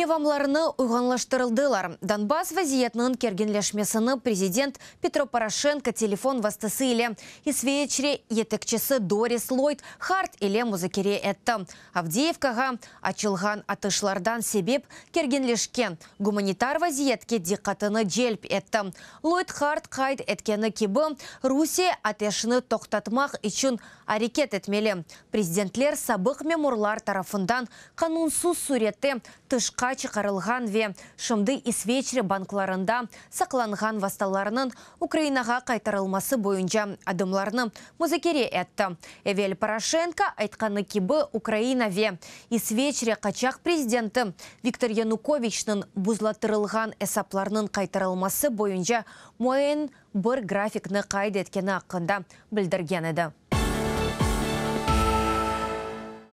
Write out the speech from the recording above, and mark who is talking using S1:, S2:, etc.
S1: Мевамларыны уйғанлаштырылдылар. Донбасс вазиетнің кергенлешмесіні президент Петро Порошенко телефон вастысы иле. Исвеечре етікчесі Дорис Лойд харт иле музыкере әтті. Авдеевкаға ачылған атышлардан себеп кергенлешкен. Гуманитар вазиетке диқатыны желп әтті. Лойд харт қайд әткені кебі Русия атешіні тоқтатмақ үшін әрекет әтмелі. Президентлер сабық мемурлар тарафындан қанунсыз суреті тышқа чықарылған ве шымды исвечре банкларында сақланған васталарының Украинаға қайтарылмасы бойынша адымларны музыкере әтті. Эвел Порошенко айтқаны кебі Украина ве исвечре қачақ президенті Виктор Януковичның бұзлатырылған әсапларының қайтарылмасы бойынша мойын бір графикны қайдеткені ақында білдірген еді.